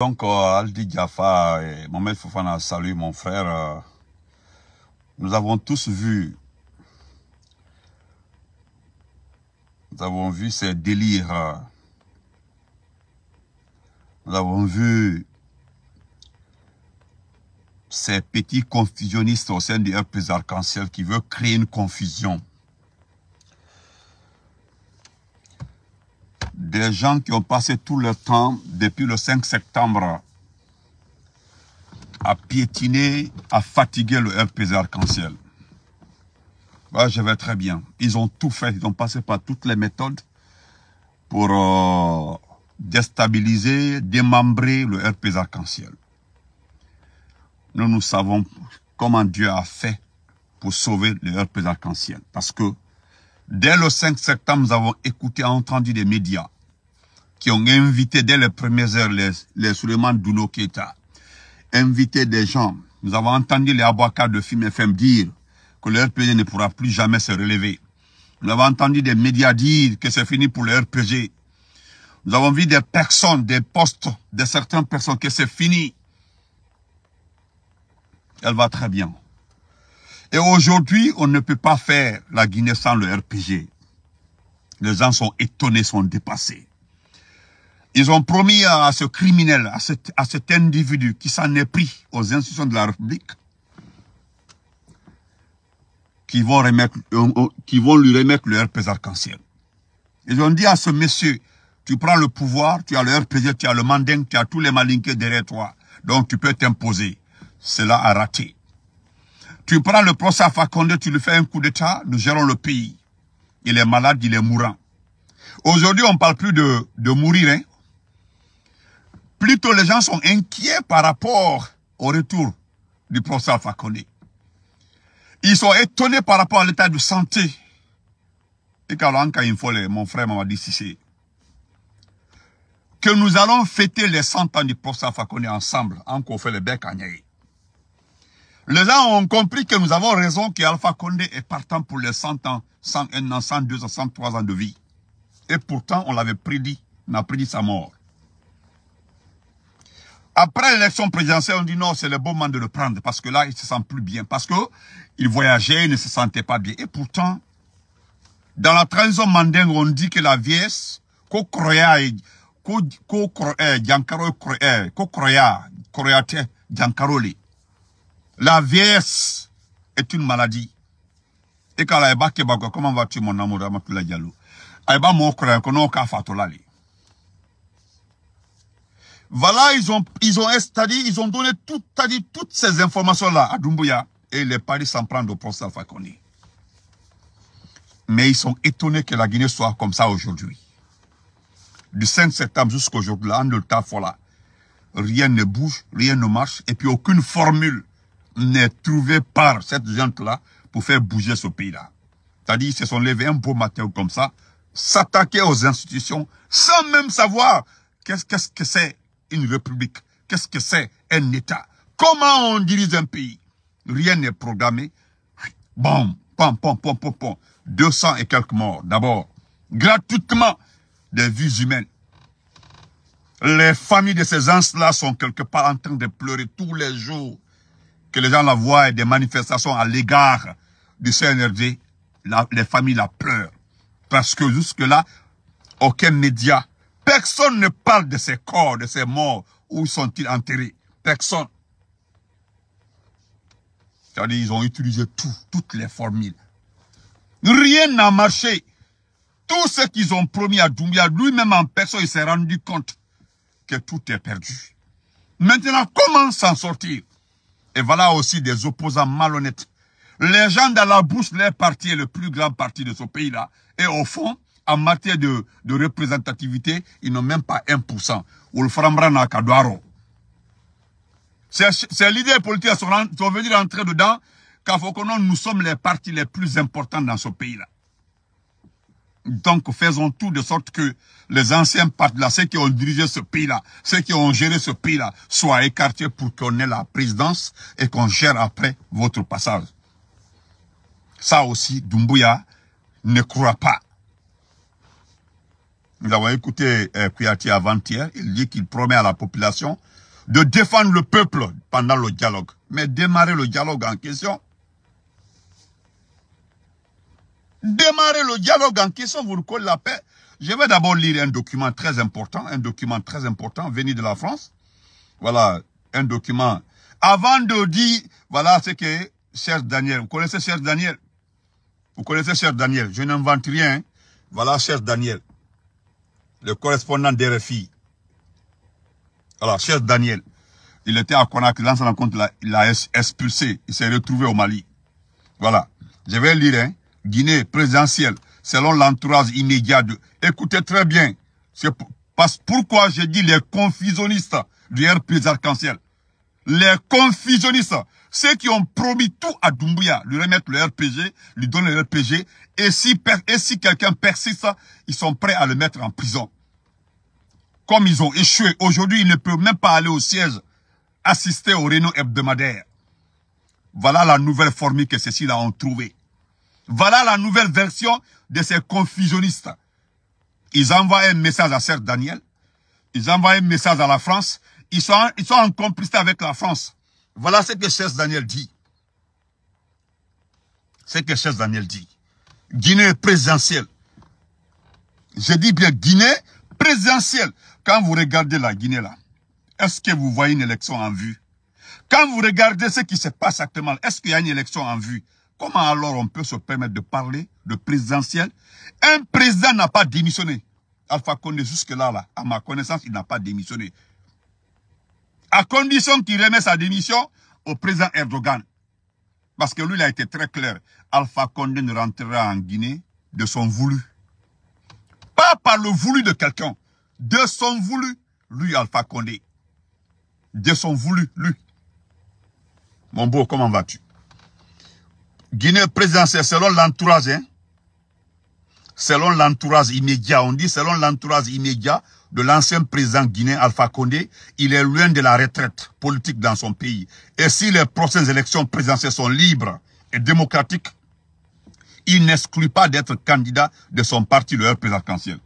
Donc, euh, Aldi Jaffa et Mohamed Fofana, salut mon frère. Euh, nous avons tous vu, nous avons vu ces délires. Nous avons vu ces petits confusionnistes au sein du RPS Arc-en-Ciel qui veulent créer une confusion. des gens qui ont passé tout leur temps depuis le 5 septembre à piétiner, à fatiguer le RPZ arc-en-ciel. je vais très bien. Ils ont tout fait, ils ont passé par toutes les méthodes pour euh, déstabiliser, démembrer le RPZ arc-en-ciel. Nous, nous savons comment Dieu a fait pour sauver le RPZ arc-en-ciel. Parce que Dès le 5 septembre, nous avons écouté, entendu des médias qui ont invité dès les premières heures les, les Suleiman invité des gens. Nous avons entendu les avocats de Film FM dire que le RPG ne pourra plus jamais se relever. Nous avons entendu des médias dire que c'est fini pour le RPG. Nous avons vu des personnes, des postes, de certaines personnes que c'est fini. Elle va très bien. Et aujourd'hui, on ne peut pas faire la Guinée sans le RPG. Les gens sont étonnés, sont dépassés. Ils ont promis à ce criminel, à cet, à cet individu qui s'en est pris aux institutions de la République, qu'ils vont, remettre, euh, euh, qui vont lui remettre le RPG arc-en-ciel. Ils ont dit à ce monsieur, tu prends le pouvoir, tu as le RPG, tu as le manding, tu as tous les malinqués derrière toi. Donc tu peux t'imposer. Cela a raté. Tu prends le procès Fakonde, tu lui fais un coup d'État, nous gérons le pays. Il est malade, il est mourant. Aujourd'hui, on ne parle plus de, de mourir. Hein? Plutôt, les gens sont inquiets par rapport au retour du procès Fakonde. Ils sont étonnés par rapport à l'état de santé. Et quand mon frère m'a dit, que nous allons fêter les 100 ans du procès Fakonde ensemble, encore hein, fait le bec à Nyaï. Les gens ont compris que nous avons raison qu'Alpha Condé est partant pour les 100 ans, 101 ans, 102 ans, 103 ans de vie. Et pourtant, on l'avait prédit, on a prédit sa mort. Après l'élection présidentielle, on dit non, c'est le bon moment de le prendre parce que là, il ne se sent plus bien. Parce qu'il voyageait, il ne se sentait pas bien. Et pourtant, dans la transition mandingue, on dit que la vieille, qu'on croyait, qu'on croyait, qu'on croyait, qu'on croyait, la vieillesse est une maladie. Et quand la eba comment vas-tu mon amour, Amatula Diallo? Eba mon ka Voilà, ils ont, ils ont, ils ont donné tout, toutes ces informations-là à Dumbuya et les paris s'en prennent au procès Fakoni. Mais ils sont étonnés que la Guinée soit comme ça aujourd'hui. Du 5 septembre jusqu'aujourd'hui, là, en le Rien ne bouge, rien ne marche, et puis aucune formule n'est trouvé par cette gente-là pour faire bouger ce pays-là. C'est-à-dire, ils se sont levés un beau matin comme ça, s'attaquer aux institutions sans même savoir qu'est-ce que c'est une république, qu'est-ce que c'est un État, comment on dirige un pays. Rien n'est programmé. Bon, pam, pom, pom, pom, pom. 200 et quelques morts. D'abord, gratuitement, des vies humaines. Les familles de ces gens-là sont quelque part en train de pleurer tous les jours que les gens la voient des manifestations à l'égard du CNRD, la, les familles la pleurent. Parce que jusque-là, aucun média, personne ne parle de ces corps, de ces morts, où sont-ils enterrés. Personne. cest ils ont utilisé tout, toutes les formules. Rien n'a marché. Tout ce qu'ils ont promis à Doumbia, lui-même en personne, il s'est rendu compte que tout est perdu. Maintenant, comment s'en sortir et voilà aussi des opposants malhonnêtes. Les gens dans la bouche, leur parti est le plus grand parti de ce pays-là. Et au fond, en matière de, représentativité, ils n'ont même pas 1%. Ces leaders politiques sont, venus rentrer dedans, car nous sommes les partis les plus importants dans ce pays-là. Donc faisons tout de sorte que les anciens partis là, ceux qui ont dirigé ce pays-là, ceux qui ont géré ce pays-là, soient écartés pour qu'on ait la présidence et qu'on gère après votre passage. Ça aussi, Dumbuya ne croit pas. Nous avons écouté euh, avant-hier, il dit qu'il promet à la population de défendre le peuple pendant le dialogue. Mais démarrer le dialogue en question, démarrer le dialogue en question, vous le la paix. Je vais d'abord lire un document très important, un document très important venu de la France. Voilà, un document. Avant de dire, voilà ce que Cher Daniel, vous connaissez cher Daniel Vous connaissez cher Daniel, je n'invente rien. Voilà cher Daniel, le correspondant des d'RFI. Voilà, cher Daniel, il était à Conakry, dans sa rencontre, il a expulsé, il s'est retrouvé au Mali. Voilà, je vais lire, hein. Guinée présidentielle, selon l'entourage immédiat de... Écoutez très bien, c'est pourquoi j'ai dit les confusionnistes du RPZ arc-en-ciel. Les confusionnistes, ceux qui ont promis tout à Doumbouya, lui remettre le RPG, lui donner le RPG, et si, et si quelqu'un persiste, ils sont prêts à le mettre en prison. Comme ils ont échoué, aujourd'hui, ils ne peuvent même pas aller au siège assister au réunion hebdomadaire. Voilà la nouvelle formule que ceux-ci là ont trouvée. Voilà la nouvelle version de ces confusionnistes. Ils envoient un message à Serge Daniel. Ils envoient un message à la France. Ils sont, en, ils sont complicité avec la France. Voilà ce que Serge Daniel dit. Ce que Serge Daniel dit. Guinée présidentielle. Je dis bien Guinée présidentielle. Quand vous regardez la Guinée là, est-ce que vous voyez une élection en vue Quand vous regardez ce qui se passe actuellement, est-ce qu'il y a une élection en vue Comment alors on peut se permettre de parler de présidentiel Un président n'a pas démissionné. Alpha Condé, jusque-là, à ma connaissance, il n'a pas démissionné. À condition qu'il remette sa démission au président Erdogan. Parce que lui, il a été très clair. Alpha Condé ne rentrera en Guinée de son voulu. Pas par le voulu de quelqu'un. De son voulu, lui, Alpha Condé. De son voulu, lui. Mon beau, comment vas-tu Guinée présidentielle, selon l'entourage, hein, selon l'entourage immédiat, on dit selon l'entourage immédiat de l'ancien président guinéen Alpha Condé, il est loin de la retraite politique dans son pays. Et si les prochaines élections présidentielles sont libres et démocratiques, il n'exclut pas d'être candidat de son parti, le présidentiel. arc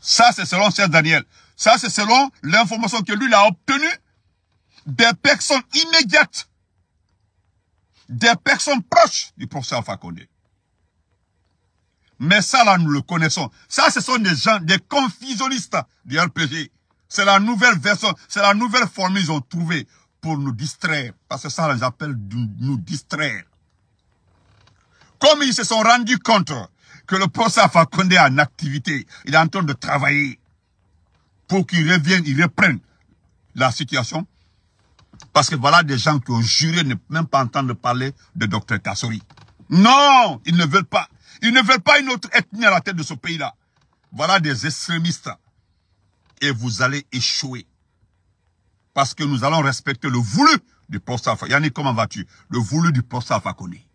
Ça, c'est selon Serge Daniel. Ça, c'est selon l'information que lui a obtenue des personnes immédiates des personnes proches du professeur Alpha Mais ça, là, nous le connaissons. Ça, ce sont des gens, des confusionnistes du RPG. C'est la nouvelle version, c'est la nouvelle formule qu'ils ont trouvée pour nous distraire. Parce que ça, les appelle nous distraire. Comme ils se sont rendus compte que le professeur Alpha est en activité, il est en train de travailler pour qu'il revienne, il reprenne la situation, parce que voilà des gens qui ont juré ne même pas entendre parler de Dr Kassori. Non, ils ne veulent pas. Ils ne veulent pas une autre ethnie à la tête de ce pays-là. Voilà des extrémistes. Et vous allez échouer. Parce que nous allons respecter le voulu du professeur Yannick, comment vas-tu Le voulu du professeur Fakoné.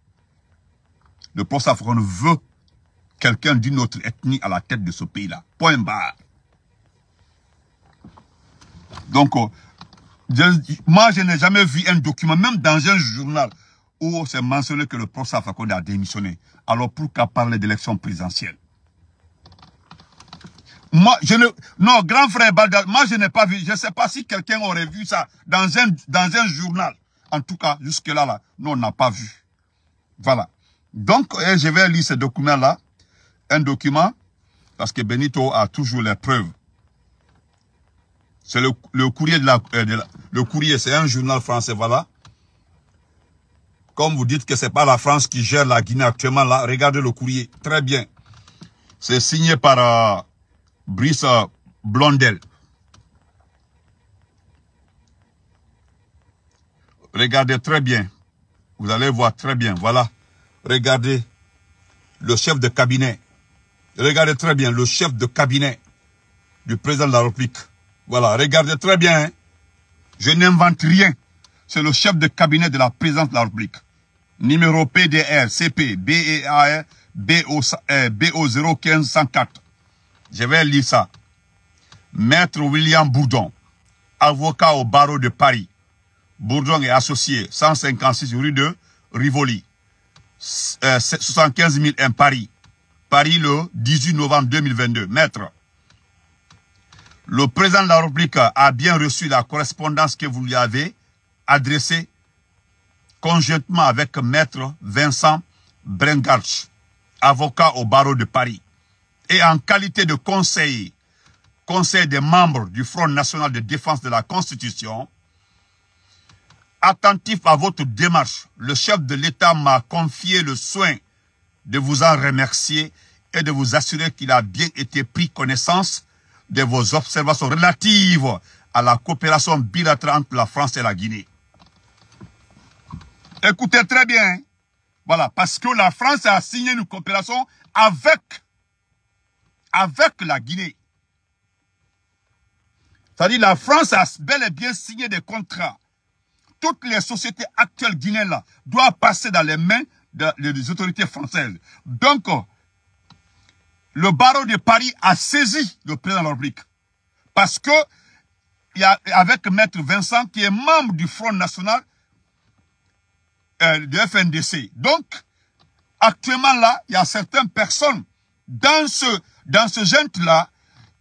Le professeur Fakoné veut quelqu'un d'une autre ethnie à la tête de ce pays-là. Point barre. Donc, euh, moi, je n'ai jamais vu un document, même dans un journal, où c'est mentionné que le professeur Fakonde a démissionné. Alors pourquoi parler d'élection présidentielle moi, je ne, non, grand frère Balda, moi je n'ai pas vu, je ne sais pas si quelqu'un aurait vu ça dans un, dans un journal. En tout cas, jusque-là, là, nous, on n'a pas vu. Voilà. Donc, eh, je vais lire ce document-là, un document, parce que Benito a toujours les preuves. C'est le, courrier euh, de la, le courrier, c'est un journal français, voilà. Comme vous dites que c'est pas la France qui gère la Guinée actuellement, là, regardez le courrier. Très bien. C'est signé par euh, Brice euh, Blondel. Regardez très bien. Vous allez voir très bien. Voilà. Regardez le chef de cabinet. Regardez très bien le chef de cabinet du président de la République. Voilà, regardez très bien. Hein. Je n'invente rien. C'est le chef de cabinet de la présidence de la République. Numéro PDR, CP, e euh, Je vais lire ça. Maître William Bourdon, avocat au barreau de Paris. Bourdon est associé, 156 rue de Rivoli. 75 000 euh, Paris. Paris le 18 novembre 2022. Maître, le président de la République a bien reçu la correspondance que vous lui avez adressée conjointement avec maître Vincent Brengarch, avocat au barreau de Paris, et en qualité de conseiller, conseil des membres du Front national de défense de la Constitution, attentif à votre démarche, le chef de l'État m'a confié le soin de vous en remercier et de vous assurer qu'il a bien été pris connaissance de vos observations relatives à la coopération bilatérale entre la France et la Guinée. Écoutez très bien. Voilà, parce que la France a signé une coopération avec, avec la Guinée. C'est-à-dire la France a bel et bien signé des contrats. Toutes les sociétés actuelles guinéennes doivent passer dans les mains des autorités françaises. Donc, le barreau de Paris a saisi le président de la Parce que, y a, avec maître Vincent, qui est membre du Front National du euh, de FNDC. Donc, actuellement là, il y a certaines personnes dans ce, dans ce là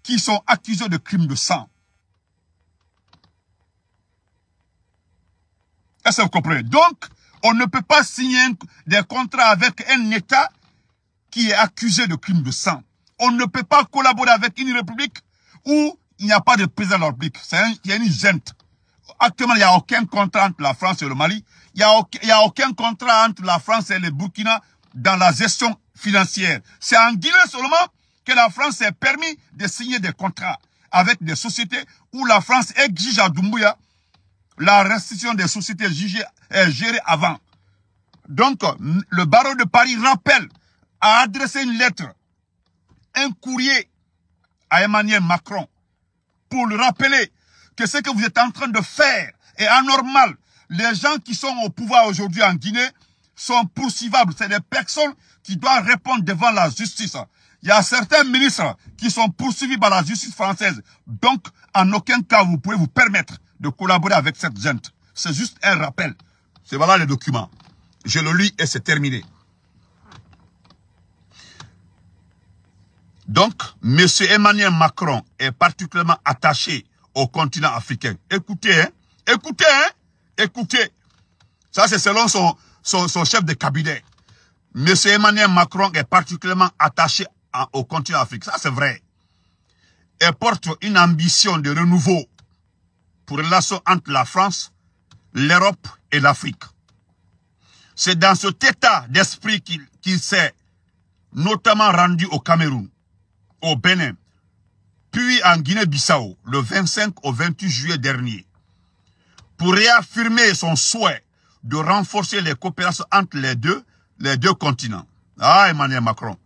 qui sont accusées de crimes de sang. Est-ce que vous comprenez Donc, on ne peut pas signer des contrats avec un État qui est accusé de crimes de sang. On ne peut pas collaborer avec une république où il n'y a pas de président de la République. C'est il y a une gente. Actuellement, il n'y a aucun contrat entre la France et le Mali. Il n'y a, aucun, y a aucun contrat entre la France et le Burkina dans la gestion financière. C'est en Guinée seulement que la France s'est permis de signer des contrats avec des sociétés où la France exige à Doumbouya la restitution des sociétés jugées, euh, gérées avant. Donc, le barreau de Paris rappelle a adressé une lettre, un courrier à Emmanuel Macron pour lui rappeler que ce que vous êtes en train de faire est anormal. Les gens qui sont au pouvoir aujourd'hui en Guinée sont poursuivables. C'est des personnes qui doivent répondre devant la justice. Il y a certains ministres qui sont poursuivis par la justice française. Donc, en aucun cas, vous pouvez vous permettre de collaborer avec cette gente. C'est juste un rappel. C'est voilà le document. Je le lis et c'est terminé. Donc, M. Emmanuel Macron est particulièrement attaché au continent africain. Écoutez, hein? écoutez, hein? écoutez. Ça, c'est selon son, son, chef de cabinet. M. Emmanuel Macron est particulièrement attaché au continent africain. Ça, c'est vrai. Il porte une ambition de renouveau pour les relations entre la France, l'Europe et l'Afrique. C'est dans cet état d'esprit qu'il s'est notamment rendu au Cameroun au Bénin, puis en Guinée-Bissau le 25 au 28 juillet dernier, pour réaffirmer son souhait de renforcer les coopérations entre les deux, les deux continents. Ah, Emmanuel Macron.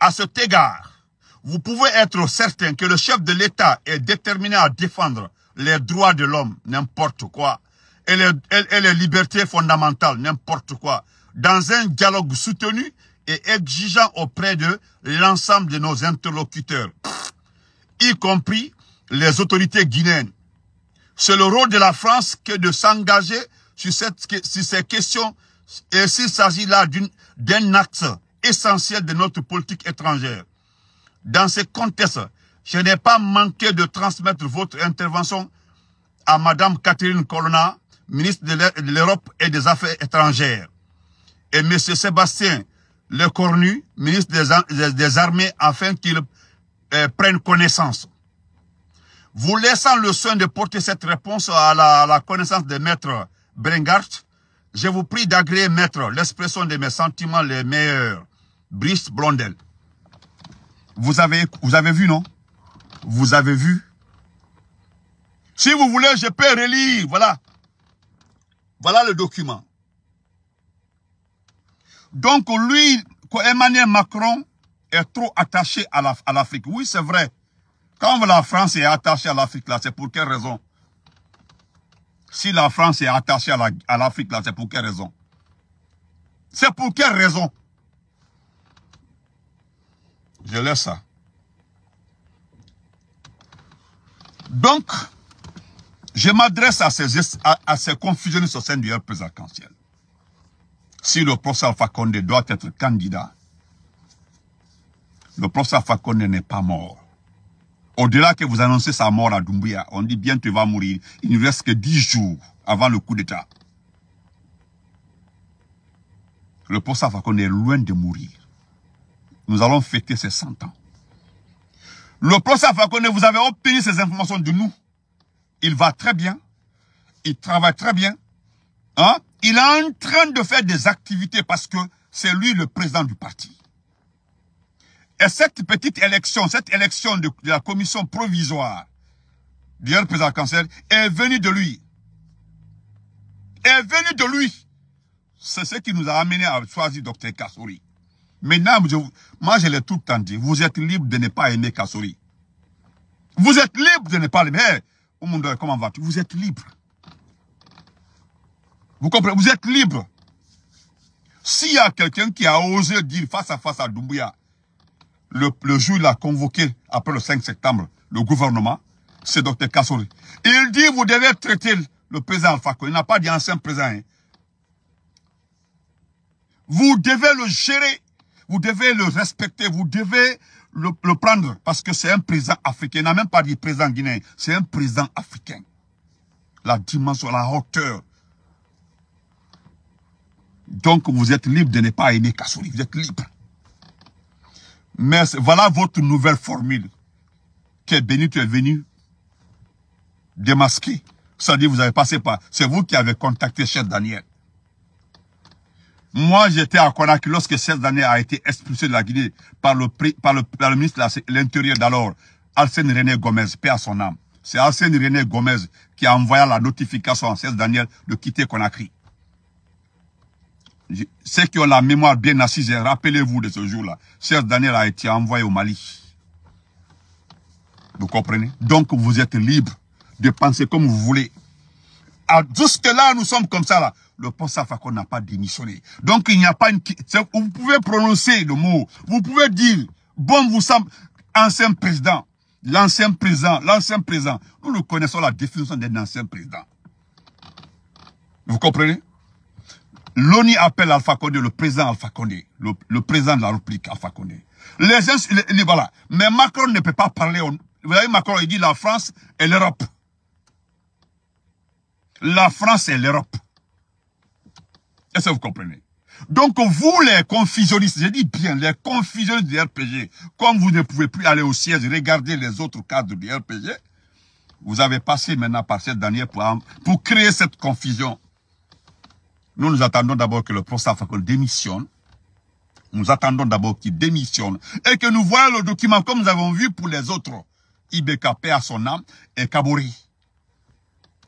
À cet égard, vous pouvez être certain que le chef de l'État est déterminé à défendre les droits de l'homme, n'importe quoi, et les, et les libertés fondamentales, n'importe quoi, dans un dialogue soutenu et exigeant auprès de l'ensemble de nos interlocuteurs, y compris les autorités guinéennes. C'est le rôle de la France que de s'engager sur, ces questions et s'il s'agit là d'un axe essentiel de notre politique étrangère. Dans ce contexte, je n'ai pas manqué de transmettre votre intervention à Madame Catherine Colonna, ministre de l'Europe et des Affaires étrangères, et Monsieur Sébastien le cornu, ministre des, Armées, afin qu'il euh, prenne connaissance. Vous laissant le soin de porter cette réponse à la, connaissance de Maître Brengart, je vous prie d'agréer, Maître, l'expression de mes sentiments les meilleurs. Brice Blondel. Vous avez, vous avez vu, non Vous avez vu Si vous voulez, je peux relire. Voilà. Voilà le document. Donc lui, Emmanuel Macron est trop attaché à l'Afrique. oui, c'est vrai. Quand la France est attachée à l'Afrique, là, c'est pour quelle raison Si la France est attachée à l'Afrique, là, c'est pour quelle raison C'est pour quelle raison Je laisse ça. Donc, je m'adresse à ces, à, ces confusionnistes au sein du RPZ arc-en-ciel si le professeur Fakonde doit être candidat, le professeur Fakonde n'est pas mort. Au-delà que vous annoncez sa mort à Doumbouya, on dit bien tu vas mourir. Il ne reste que dix jours avant le coup d'État. Le professeur Fakonde est loin de mourir. Nous allons fêter ses 100 ans. Le professeur Fakonde, vous avez obtenu ces informations de nous. Il va très bien. Il travaille très bien. Hein? Il est en train de faire des activités parce que c'est lui le président du parti. Et cette petite élection, cette élection de, la commission provisoire du président cancer est venue de lui. Est venue de lui. C'est ce qui nous a amené à choisir Dr Kassouri. Maintenant, moi je l'ai tout le temps dit, vous êtes libre de ne pas aimer Kassouri. Vous êtes libre de ne pas l'aimer. monde comment vas-tu Vous êtes libre. Vous comprenez Vous êtes libre. S'il y a quelqu'un qui a osé dire face à face à Doumbouya, le, le jour il a convoqué, après le 5 septembre, le gouvernement, c'est Dr Kassori. Il dit, vous devez traiter le président Alpha Il n'a pas dit ancien président. Hein. Vous devez le gérer. Vous devez le respecter. Vous devez le, le prendre. Parce que c'est un président africain. Il n'a même pas dit président guinéen. C'est un président africain. La dimension, la hauteur donc, vous êtes libre de ne pas aimer Kassouri. Vous êtes libre. Mais voilà votre nouvelle formule. Que béni tu es venu démasquer. Ça dit vous avez passé par. C'est vous qui avez contacté Chef Daniel. Moi, j'étais à Conakry lorsque Chef Daniel a été expulsé de la Guinée par le, par par le ministre de l'Intérieur d'alors, Arsène René Gomez, paix à son âme. C'est Arsène René Gomez qui a envoyé la notification à Chef Daniel de quitter Conakry ceux qui ont la mémoire bien assise, hein, rappelez-vous de ce jour-là. Cher Daniel a été envoyé au Mali. Vous comprenez Donc, vous êtes libre de penser comme vous voulez. Jusque-là, nous sommes comme ça. Là. Le poste Safako n'a pas démissionné. Donc, il n'y a pas une... Vous pouvez prononcer le mot. Vous pouvez dire, bon, vous semble, ancien président, l'ancien président, l'ancien président. Nous, nous connaissons la définition d'un ancien président. Vous comprenez L'ONU appelle Alpha Condé le président Alpha Condé, le, président de la République Alpha Condé. Les gens, voilà. Mais Macron ne peut pas parler. Vous voyez, Macron, il dit la France et l'Europe. La France et l'Europe. Est-ce que vous comprenez Donc, vous, les confusionnistes, j'ai dit bien, les confusionnistes du RPG, comme vous ne pouvez plus aller au siège, regarder les autres cadres du RPG, vous avez passé maintenant par cette dernière pour, pour créer cette confusion nous, nous attendons d'abord que le professeur Fakonde démissionne. Nous attendons d'abord qu'il démissionne et que nous voyons le document comme nous avons vu pour les autres. Ibeka, à son âme, et Kabori.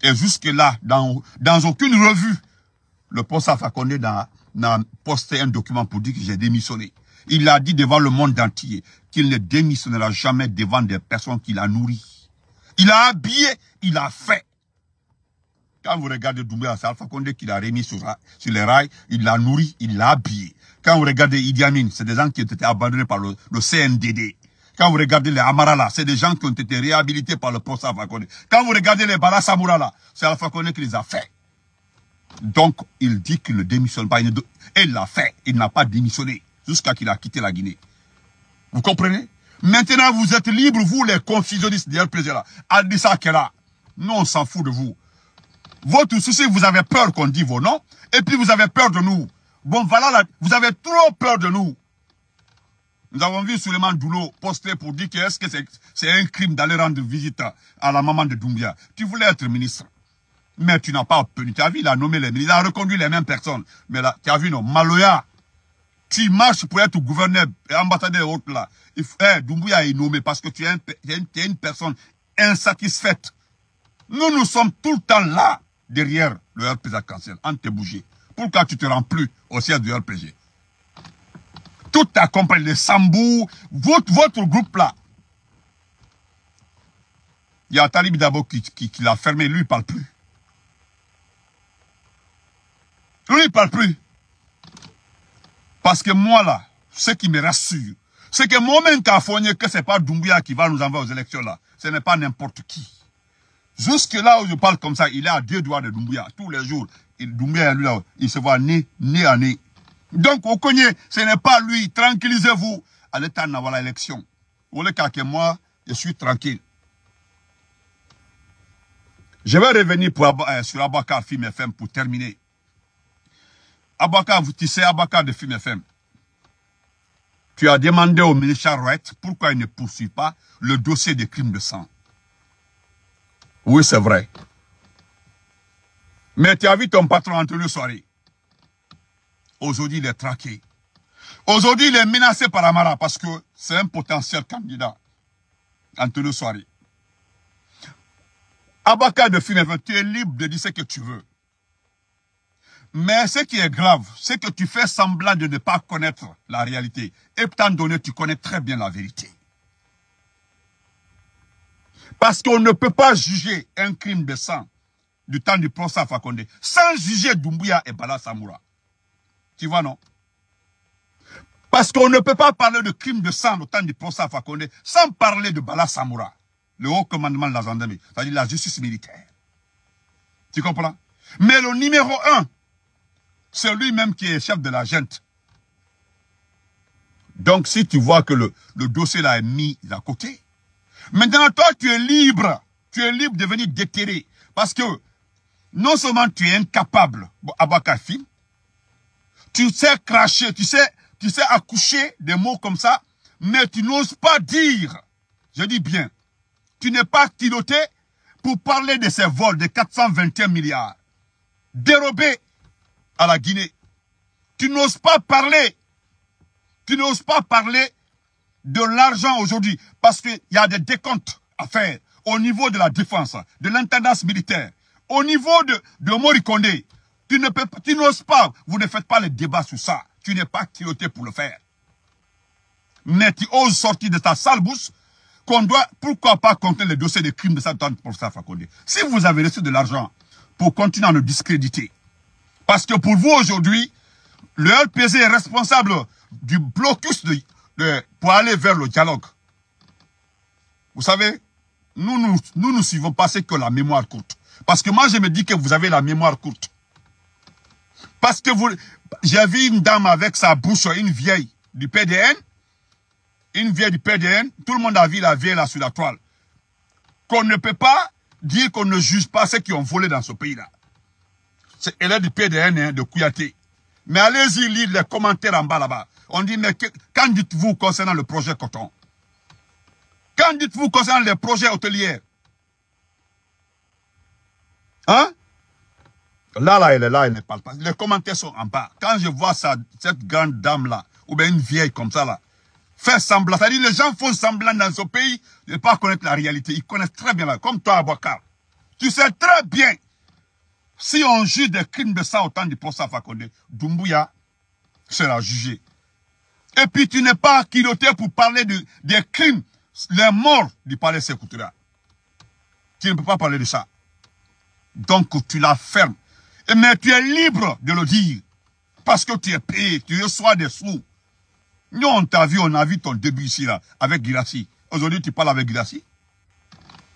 Et jusque-là, dans, dans aucune revue, le professeur Fakonde n'a posté un document pour dire que j'ai démissionné. Il a dit devant le monde entier qu'il ne démissionnera jamais devant des personnes qu'il a nourries. Il a habillé, il a fait. Quand vous regardez Doumbouya, c'est Alpha Condé qui l'a remis sur, les rails, il l'a nourri, il l'a habillé. Quand vous regardez Idi Amin, c'est des gens qui ont été abandonnés par le, CNDD. Quand vous regardez les Amarala, c'est des gens qui ont été réhabilités par le professeur Alpha Condé. Quand vous regardez les Bala c'est Alpha Condé qui les a fait. Donc, il dit qu'il ne démissionne pas. Il l'a fait. Il n'a pas démissionné jusqu'à qu'il a quitté la Guinée. Vous comprenez Maintenant, vous êtes libres, vous, les confusionnistes d'ailleurs plaisir là. nous, on s'en fout de vous. Votre souci, vous avez peur qu'on dise vos noms. Et puis vous avez peur de nous. Bon, voilà, vous avez trop peur de nous. Nous avons vu Suleiman Doulo poster pour dire que est-ce que c'est un crime d'aller rendre visite à la maman de Doumbia. Tu voulais être ministre. Mais tu n'as pas obtenu. Tu as vu, il a nommé les ministres. Il a reconduit les mêmes personnes. Mais là, tu as vu, non, Maloya. Tu marches pour être gouverneur et ambassadeur et autres là. Eh, est nommé parce que tu tu es une personne insatisfaite. Nous, nous sommes tout le temps là derrière le RPG à en te bouger. Pourquoi tu te rends plus au siège du RPG Tout ta compagnie, les Sambou, votre, groupe-là. Il y a Talib d'abord qui, qui, l'a fermé, lui, il parle plus. Lui, il parle plus. Parce que moi, là, ce qui me rassure, c'est que moi-même, Cafonier, que ce n'est pas Doumbouya qui va nous envoyer aux élections, là. Ce n'est pas n'importe qui. Jusque là où je parle comme ça, il est à deux doigts de Doumbouya. Tous les jours, il, Doumbouya, lui, il se voit ni à ni. Donc, au cogné, ce n'est pas lui. Tranquillisez-vous. À l'état, on l'élection. Au le cas que moi, je suis tranquille. Je vais revenir pour, euh, sur Abaka Film FM pour terminer. Abakar, vous tissez Abaka de Film FM. Tu as demandé au ministre Roet pourquoi il ne poursuit pas le dossier des crimes de sang. Oui, c'est vrai. Mais tu as vu ton patron entre le Aujourd'hui, il est traqué. Aujourd'hui, il est menacé par Amara parce que c'est un potentiel candidat. Antonio Soiré. Abaka de Fineve, tu es libre de dire ce que tu veux. Mais ce qui est grave, c'est que tu fais semblant de ne pas connaître la réalité. Et tant donné, tu connais très bien la vérité. Parce qu'on ne peut pas juger un crime de sang du temps du à Fakonde sans juger Doumbouya et Bala Samoura. Tu vois, non Parce qu'on ne peut pas parler de crime de sang au temps du à Fakonde sans parler de Bala Samoura, le haut commandement de la gendarmerie, c'est-à-dire la justice militaire. Tu comprends Mais le numéro un, c'est lui-même qui est chef de la gente. Donc, si tu vois que le, le dossier là est mis à côté, Maintenant, toi, tu es libre. Tu es libre de venir déterrer. Parce que non seulement tu es incapable, Abakafi, tu sais cracher, tu sais, tu sais accoucher des mots comme ça, mais tu n'oses pas dire. Je dis bien, tu n'es pas piloté pour parler de ces vols de 421 milliards dérobés à la Guinée. Tu n'oses pas parler. Tu n'oses pas parler de l'argent aujourd'hui parce qu'il y a des décomptes à faire au niveau de la défense, de l'intendance militaire, au niveau de, de Morikondé. Tu ne n'oses pas, vous ne faites pas le débat sur ça. Tu n'es pas quioté pour le faire. Mais tu oses sortir de ta sale bouche qu'on doit, pourquoi pas, compter le dossier de crimes de Satan pour ça, Si vous avez reçu de l'argent pour continuer à nous discréditer, parce que pour vous aujourd'hui, le LPG est responsable du blocus de pour aller vers le dialogue. Vous savez, nous, nous, nous ne suivons pas ce que la mémoire courte. Parce que moi, je me dis que vous avez la mémoire courte. Parce que vous, j'ai vu une dame avec sa bouche, une vieille du PDN, une vieille du PDN, tout le monde a vu la vieille là sur la toile. Qu'on ne peut pas dire qu'on ne juge pas ceux qui ont volé dans ce pays-là. C'est elle est du PDN, hein, de Kouyaté. Mais allez-y lire les commentaires en bas là-bas. On dit, mais qu'en dites-vous concernant le projet coton Qu'en dites-vous concernant les projets hôteliers Hein Là, là, elle est là, elle ne parle pas. Les commentaires sont en bas. Quand je vois ça, cette grande dame-là, ou bien une vieille comme ça, là, faire semblant. C'est-à-dire, les gens font semblant dans ce pays de ne pas connaître la réalité. Ils connaissent très bien, là, comme toi, Abouakar. Tu sais très bien, si on juge des crimes de ça autant temps du procès à Fakonde, Dumbuya sera jugé. Et puis tu n'es pas culotté pour parler de, des crimes, les morts du palais là Tu ne peux pas parler de ça. Donc tu la fermes. Mais tu es libre de le dire. Parce que tu es payé, tu reçois des sous. Nous, on t'a vu, on a vu ton début ici, là, avec Gilassi. Aujourd'hui, tu parles avec Gilassi.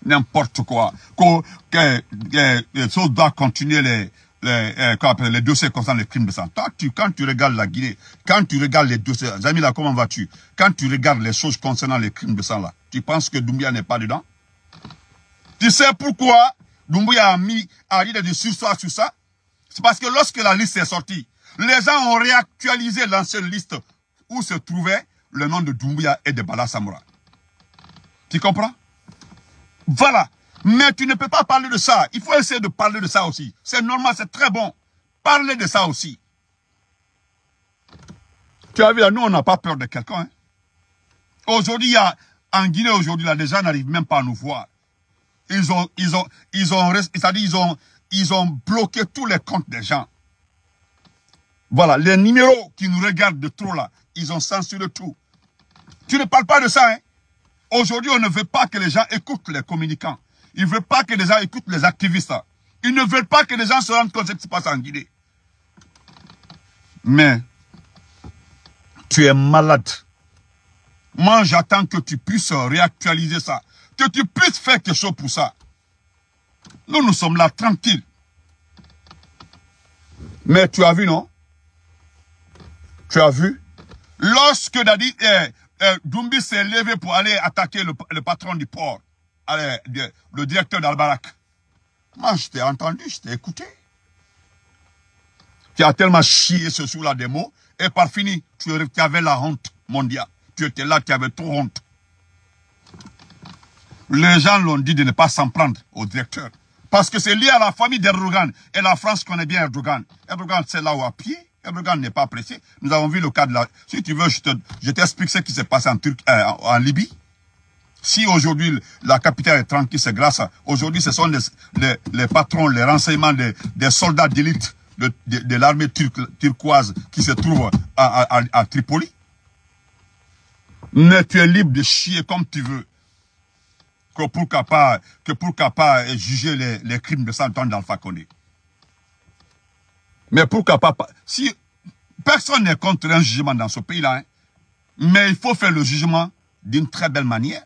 N'importe quoi. Que, que, choses continuer les, euh, euh, les, dossiers concernant les crimes de sang. Toi, quand tu regardes la Guinée, quand tu regardes les dossiers, Jamila, comment vas-tu Quand tu regardes les choses concernant les crimes de sang, là, tu penses que Doumbia n'est pas dedans Tu sais pourquoi Doumbia a mis à de sur ça C'est parce que lorsque la liste est sortie, les gens ont réactualisé l'ancienne liste où se trouvait le nom de Doumbia et de Bala Samoura. Tu comprends Voilà. Mais tu ne peux pas parler de ça. Il faut essayer de parler de ça aussi. C'est normal, c'est très bon. Parler de ça aussi. Tu as vu, nous, on n'a pas peur de quelqu'un. Hein. Aujourd'hui, en Guinée, aujourd'hui, les gens n'arrivent même pas à nous voir. Ils ont, ils ont, ils ont, c'est-à-dire, ont, ils ont bloqué tous les comptes des gens. Voilà, les numéros qui nous regardent de trop là, ils ont censuré tout. Tu ne parles pas de ça, hein? Aujourd'hui, on ne veut pas que les gens écoutent les communicants. Ils ne veulent pas que les gens écoutent les activistes. Ils ne veulent pas que les gens se rendent compte de ce qui se passe en Guinée. Mais, tu es malade. Moi, j'attends que tu puisses réactualiser ça. Que tu puisses faire quelque chose pour ça. Nous, nous sommes là, tranquilles. Mais tu as vu, non Tu as vu Lorsque Dadi, eh, eh Dumbi s'est levé pour aller attaquer le patron du port, le directeur d'Albarak. Moi, je t'ai entendu, je t'ai écouté. Tu as tellement chié ce sous-là des mots, et par fini, tu, avais la honte mondiale. Tu étais là, tu avais trop honte. Les gens l'ont dit de ne pas s'en prendre au directeur. Parce que c'est lié à la famille d'Erdogan. Et la France connaît bien Erdogan. Erdogan, c'est là où à pied. Erdogan n'est pas apprécié. Nous avons vu le cas de la... Si tu veux, je t'explique ce qui s'est passé en, euh, en Libye. Si aujourd'hui la capitale est tranquille, c'est grâce à... Aujourd'hui, ce sont les, patrons, les renseignements des, soldats d'élite de, l'armée turquoise qui se trouvent à, Tripoli. Mais tu es libre de chier comme tu veux. Que pour pas, que pour juger les, crimes de Santon d'Alpha Condé. Mais pour qu'à pas, si personne n'est contre un jugement dans ce pays-là, hein, mais il faut faire le jugement d'une très belle manière.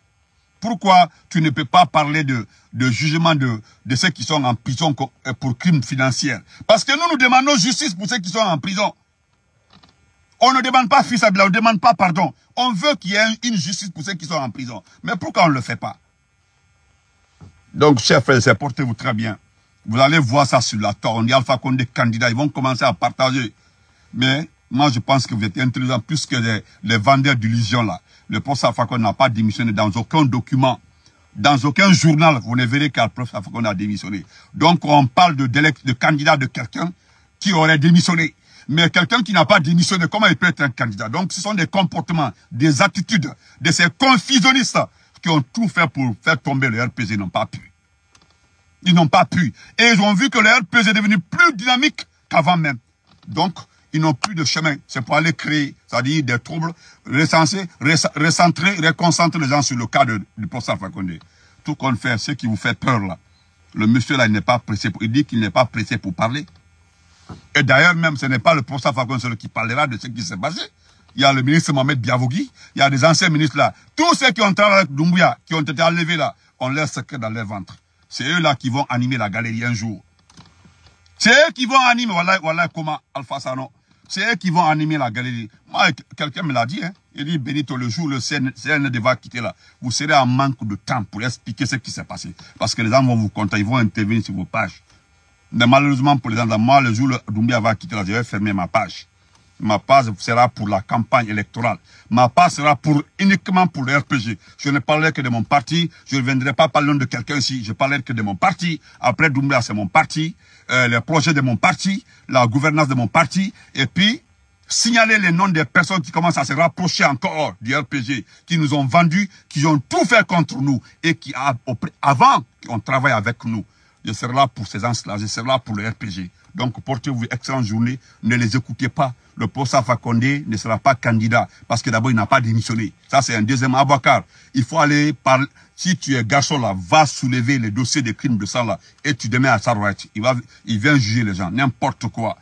Pourquoi tu ne peux pas parler de, de jugement de, de ceux qui sont en prison euh, pour crimes financiers Parce que nous, nous demandons justice pour ceux qui sont en prison. On ne demande pas fils on ne demande pas pardon. On veut qu'il y ait une justice pour ceux qui sont en prison. Mais pourquoi on ne le fait pas Donc, chef, portez-vous très bien. Vous allez voir ça sur la torre. On dit Alpha des candidat. Ils vont commencer à partager. Mais moi, je pense que vous êtes intelligent plus que les, les vendeurs d'illusions là le professeur Fakon n'a pas démissionné dans aucun document, dans aucun journal. Vous ne verrez qu'un professeur Safakon a démissionné. Donc on parle de, de candidat de quelqu'un qui aurait démissionné. Mais quelqu'un qui n'a pas démissionné, comment il peut être un candidat Donc ce sont des comportements, des attitudes de ces confusionnistes qui ont tout fait pour faire tomber le RPC. Ils n'ont pas pu. Ils n'ont pas pu. Et ils ont vu que le RPC est devenu plus dynamique qu'avant même. Donc, ils n'ont plus de chemin. C'est pour aller créer, c'est-à-dire des troubles, recenser, recentrer, reconcentrer les gens sur le cas du professeur Fakonde. Tout qu'on fait, ce qui vous fait peur là, le monsieur là, il n'est pas pressé, pour, il dit qu'il n'est pas pressé pour parler. Et d'ailleurs même, ce n'est pas le professeur Fakonde qui parlera de ce qui s'est passé. Il y a le ministre Mohamed Biavogui, il y a des anciens ministres là. Tous ceux qui ont travaillé avec Doumbouya, qui ont été enlevés là, ont leur secret dans leur ventre. C'est eux là qui vont animer la galerie un jour. C'est eux qui vont animer, voilà, voilà comment Alpha Sano c'est eux qui vont animer la galerie. Moi, quelqu'un me l'a dit. Hein. Il dit, Benito, le jour où le CND va quitter là, vous serez en manque de temps pour expliquer ce qui s'est passé. Parce que les gens vont vous contacter, ils vont intervenir sur vos pages. Mais malheureusement pour les gens, moi, le jour où Doumbia va quitter là, je vais fermer ma page ma passe sera pour la campagne électorale. Ma passe sera pour, uniquement pour le RPG. Je ne parlerai que de mon parti. Je ne viendrai pas parler de quelqu'un ici. Je parlerai que de mon parti. Après, Doumbéa, c'est mon parti. Euh, les projets de mon parti. La gouvernance de mon parti. Et puis, signaler les noms des personnes qui commencent à se rapprocher encore du RPG, qui nous ont vendus, qui ont tout fait contre nous et qui, avant, ont travaillé avec nous. Je serai là pour ces ans-là, je serai là pour le RPG. Donc portez-vous excellente journée. Ne les écoutez pas. Le professeur Fakondé ne sera pas candidat parce que d'abord il n'a pas démissionné. Ça c'est un deuxième abakar. Il faut aller parler. Si tu es garçon là, va soulever les dossiers de crimes de ça et tu demeures à sa Il va, il vient juger les gens. N'importe quoi.